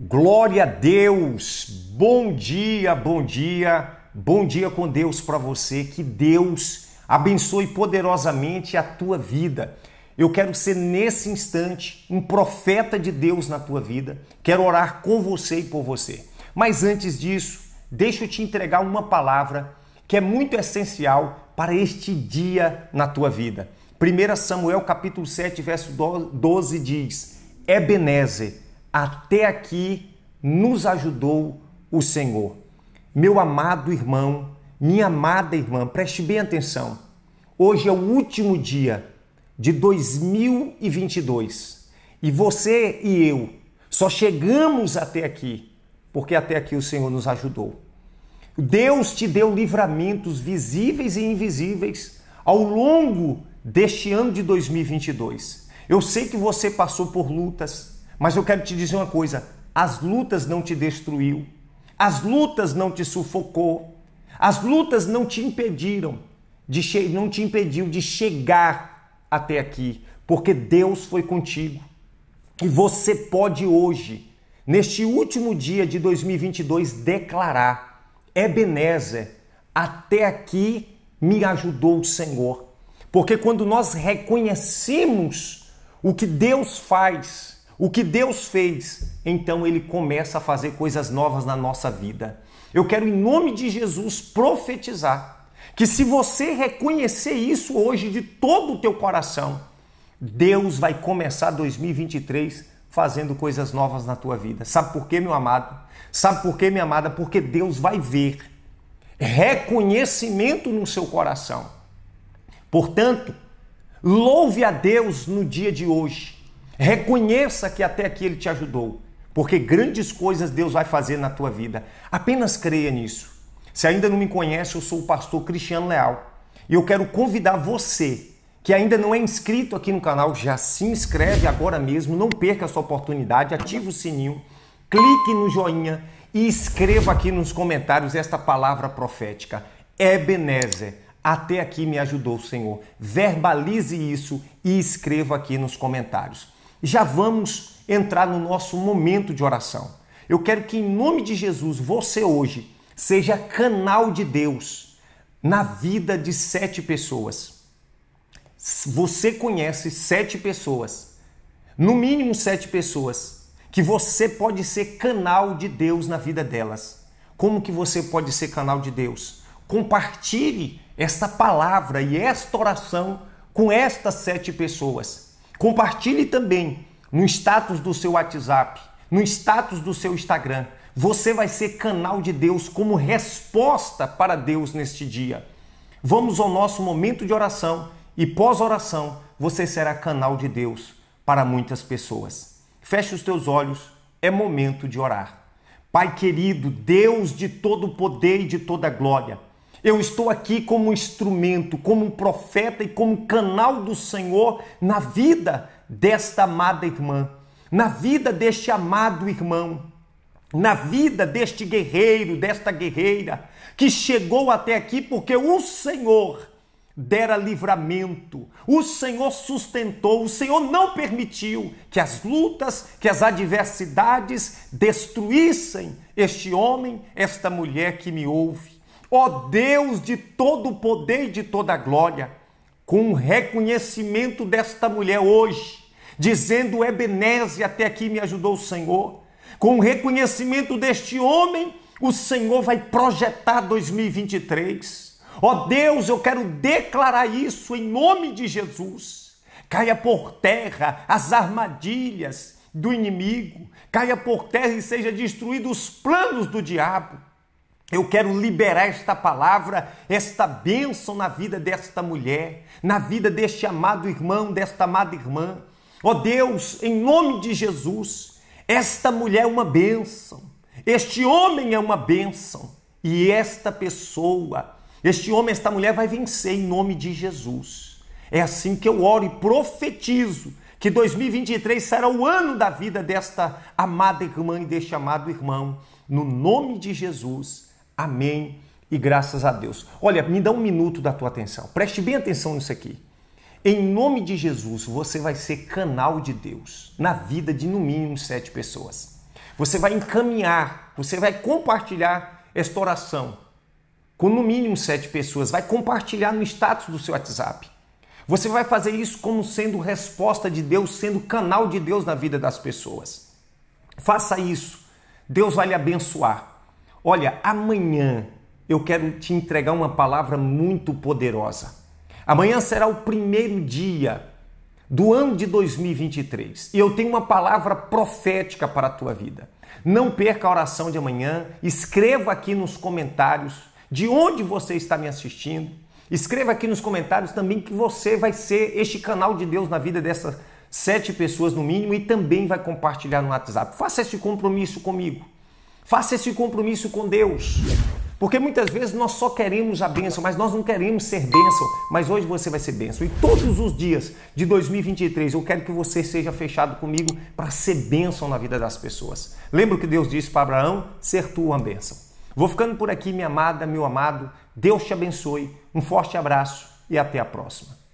Glória a Deus! Bom dia, bom dia, bom dia com Deus para você. Que Deus abençoe poderosamente a tua vida. Eu quero ser nesse instante um profeta de Deus na tua vida. Quero orar com você e por você. Mas antes disso, deixa eu te entregar uma palavra que é muito essencial para este dia na tua vida. 1 Samuel capítulo 7, verso 12 diz: Ebenezer até aqui nos ajudou o Senhor. Meu amado irmão, minha amada irmã, preste bem atenção. Hoje é o último dia de 2022 e você e eu só chegamos até aqui porque até aqui o Senhor nos ajudou. Deus te deu livramentos visíveis e invisíveis ao longo deste ano de 2022. Eu sei que você passou por lutas, mas eu quero te dizer uma coisa: as lutas não te destruiu, as lutas não te sufocou, as lutas não te impediram de não te impediu de chegar até aqui, porque Deus foi contigo. E você pode hoje, neste último dia de 2022, declarar: Ebenezer, até aqui me ajudou o Senhor. Porque quando nós reconhecemos o que Deus faz, o que Deus fez, então ele começa a fazer coisas novas na nossa vida. Eu quero, em nome de Jesus, profetizar que se você reconhecer isso hoje de todo o teu coração, Deus vai começar 2023 fazendo coisas novas na tua vida. Sabe por quê, meu amado? Sabe por quê, minha amada? Porque Deus vai ver reconhecimento no seu coração. Portanto, louve a Deus no dia de hoje. Reconheça que até aqui ele te ajudou, porque grandes coisas Deus vai fazer na tua vida. Apenas creia nisso. Se ainda não me conhece, eu sou o pastor Cristiano Leal e eu quero convidar você que ainda não é inscrito aqui no canal, já se inscreve agora mesmo, não perca essa oportunidade, ativa o sininho, clique no joinha e escreva aqui nos comentários esta palavra profética. Ebenezer, até aqui me ajudou o Senhor. Verbalize isso e escreva aqui nos comentários já vamos entrar no nosso momento de oração. Eu quero que, em nome de Jesus, você hoje seja canal de Deus na vida de sete pessoas. Você conhece sete pessoas, no mínimo sete pessoas, que você pode ser canal de Deus na vida delas. Como que você pode ser canal de Deus? Compartilhe esta palavra e esta oração com estas sete pessoas Compartilhe também no status do seu WhatsApp, no status do seu Instagram. Você vai ser canal de Deus como resposta para Deus neste dia. Vamos ao nosso momento de oração e pós-oração você será canal de Deus para muitas pessoas. Feche os teus olhos, é momento de orar. Pai querido, Deus de todo poder e de toda glória, eu estou aqui como instrumento, como um profeta e como canal do Senhor na vida desta amada irmã, na vida deste amado irmão, na vida deste guerreiro, desta guerreira, que chegou até aqui porque o Senhor dera livramento, o Senhor sustentou, o Senhor não permitiu que as lutas, que as adversidades destruíssem este homem, esta mulher que me ouve. Ó Deus de todo poder e de toda glória, com o reconhecimento desta mulher hoje, dizendo Ebeneze, até aqui me ajudou o Senhor. Com o reconhecimento deste homem, o Senhor vai projetar 2023. Ó oh Deus, eu quero declarar isso em nome de Jesus. Caia por terra as armadilhas do inimigo, caia por terra e seja destruídos os planos do diabo eu quero liberar esta palavra, esta bênção na vida desta mulher, na vida deste amado irmão, desta amada irmã. Ó oh Deus, em nome de Jesus, esta mulher é uma bênção, este homem é uma bênção e esta pessoa, este homem, esta mulher vai vencer em nome de Jesus. É assim que eu oro e profetizo que 2023 será o ano da vida desta amada irmã e deste amado irmão. No nome de Jesus. Amém e graças a Deus. Olha, me dá um minuto da tua atenção. Preste bem atenção nisso aqui. Em nome de Jesus, você vai ser canal de Deus na vida de no mínimo sete pessoas. Você vai encaminhar, você vai compartilhar esta oração com no mínimo sete pessoas. Vai compartilhar no status do seu WhatsApp. Você vai fazer isso como sendo resposta de Deus, sendo canal de Deus na vida das pessoas. Faça isso. Deus vai lhe abençoar. Olha, amanhã eu quero te entregar uma palavra muito poderosa. Amanhã será o primeiro dia do ano de 2023 e eu tenho uma palavra profética para a tua vida. Não perca a oração de amanhã, escreva aqui nos comentários de onde você está me assistindo. Escreva aqui nos comentários também que você vai ser este canal de Deus na vida dessas sete pessoas no mínimo e também vai compartilhar no WhatsApp. Faça esse compromisso comigo. Faça esse compromisso com Deus. Porque muitas vezes nós só queremos a bênção, mas nós não queremos ser bênção. Mas hoje você vai ser bênção. E todos os dias de 2023 eu quero que você seja fechado comigo para ser bênção na vida das pessoas. Lembra que Deus disse para Abraão? Ser tu uma bênção. Vou ficando por aqui, minha amada, meu amado. Deus te abençoe. Um forte abraço e até a próxima.